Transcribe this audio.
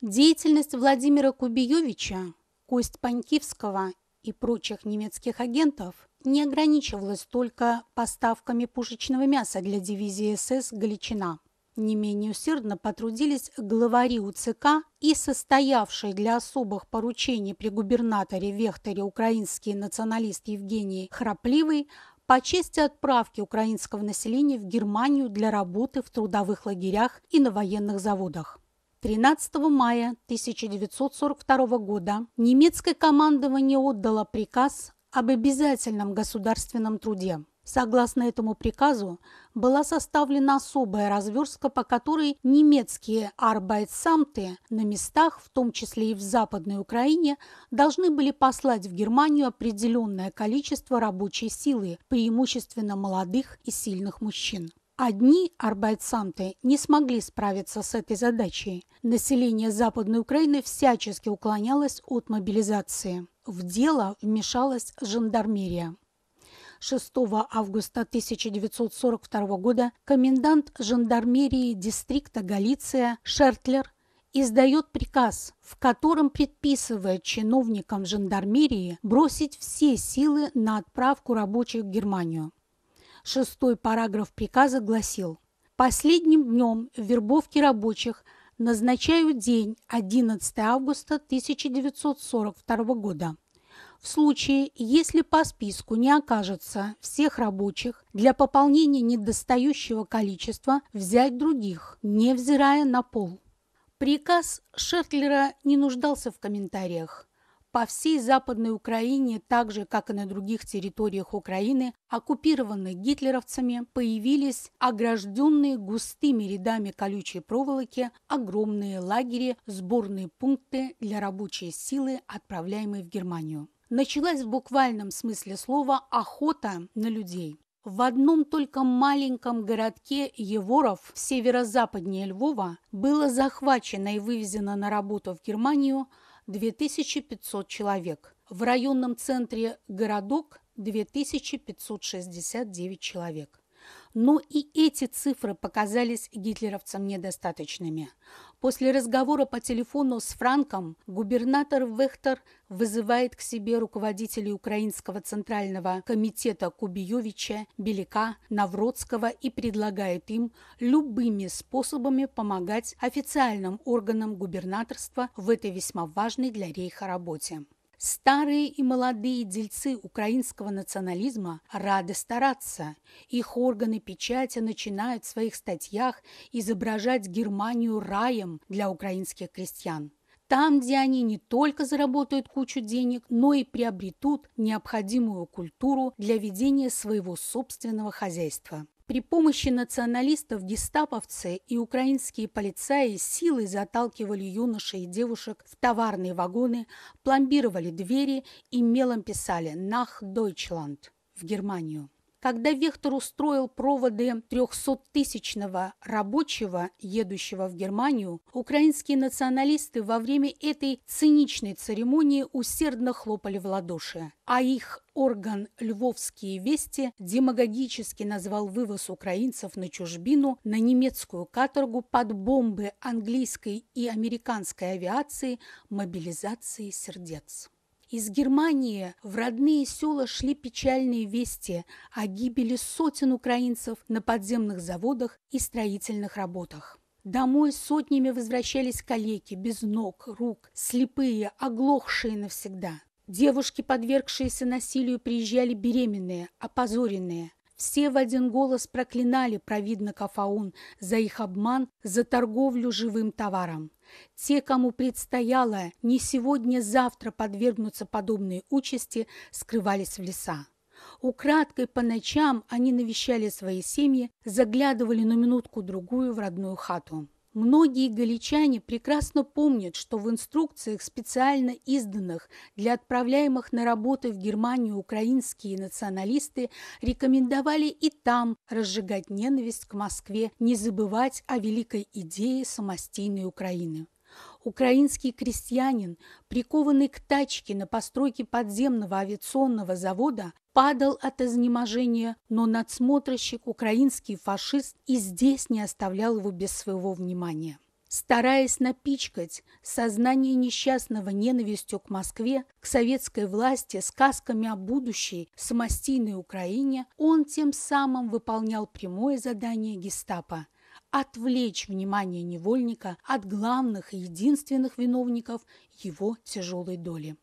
Деятельность Владимира Кубиевича, Кость Панькивского и прочих немецких агентов не ограничивалась только поставками пушечного мяса для дивизии СС «Галичина». Не менее усердно потрудились главари УЦК и состоявший для особых поручений при губернаторе Вехтере украинский националист Евгений Храпливый по чести отправки украинского населения в Германию для работы в трудовых лагерях и на военных заводах. 13 мая 1942 года немецкое командование отдало приказ об обязательном государственном труде. Согласно этому приказу была составлена особая разверстка, по которой немецкие арбайтсамты на местах, в том числе и в Западной Украине, должны были послать в Германию определенное количество рабочей силы, преимущественно молодых и сильных мужчин. Одни арбайтсамты не смогли справиться с этой задачей. Население Западной Украины всячески уклонялось от мобилизации. В дело вмешалась жандармерия. 6 августа 1942 года комендант жандармерии дистрикта Галиция Шертлер издает приказ, в котором предписывает чиновникам жандармерии бросить все силы на отправку рабочих в Германию. Шестой параграф приказа гласил «Последним днем вербовки рабочих назначаю день 11 августа 1942 года. В случае, если по списку не окажется всех рабочих, для пополнения недостающего количества взять других, невзирая на пол». Приказ Шертлера не нуждался в комментариях по всей Западной Украине, так же, как и на других территориях Украины, оккупированных гитлеровцами, появились огражденные густыми рядами колючей проволоки огромные лагеря, сборные пункты для рабочей силы, отправляемой в Германию. Началась в буквальном смысле слова охота на людей. В одном только маленьком городке Еворов, северо-западнее Львова, было захвачено и вывезено на работу в Германию – 2500 человек. В районном центре городок 2569 человек. Но и эти цифры показались гитлеровцам недостаточными. После разговора по телефону с Франком губернатор Вехтер вызывает к себе руководителей Украинского Центрального комитета Кубиевича, Белика, Навродского и предлагает им любыми способами помогать официальным органам губернаторства в этой весьма важной для рейха работе. Старые и молодые дельцы украинского национализма рады стараться. Их органы печати начинают в своих статьях изображать Германию раем для украинских крестьян. Там, где они не только заработают кучу денег, но и приобретут необходимую культуру для ведения своего собственного хозяйства. При помощи националистов гестаповцы и украинские полицаи силой заталкивали юношей и девушек в товарные вагоны, пломбировали двери и мелом писали «Нах Дойчланд» в Германию. Когда Вехтер устроил проводы 300-тысячного рабочего, едущего в Германию, украинские националисты во время этой циничной церемонии усердно хлопали в ладоши. А их орган «Львовские вести» демагогически назвал вывоз украинцев на чужбину, на немецкую каторгу под бомбы английской и американской авиации мобилизацией сердец. Из Германии в родные села шли печальные вести о гибели сотен украинцев на подземных заводах и строительных работах. Домой сотнями возвращались калеки, без ног, рук, слепые, оглохшие навсегда. Девушки, подвергшиеся насилию, приезжали беременные, опозоренные. Все в один голос проклинали провидно Кафаун за их обман, за торговлю живым товаром. Те, кому предстояло не сегодня-завтра подвергнуться подобной участи, скрывались в леса. Украдкой по ночам они навещали свои семьи, заглядывали на минутку-другую в родную хату. Многие галичане прекрасно помнят, что в инструкциях, специально изданных для отправляемых на работу в Германию украинские националисты, рекомендовали и там разжигать ненависть к Москве, не забывать о великой идее самостийной Украины украинский крестьянин, прикованный к тачке на постройке подземного авиационного завода, падал от изнеможения, но надсмотрщик, украинский фашист, и здесь не оставлял его без своего внимания стараясь напичкать сознание несчастного ненавистью к Москве, к советской власти, сказками о будущей самостийной Украине, он тем самым выполнял прямое задание гестапо – отвлечь внимание невольника от главных и единственных виновников его тяжелой доли.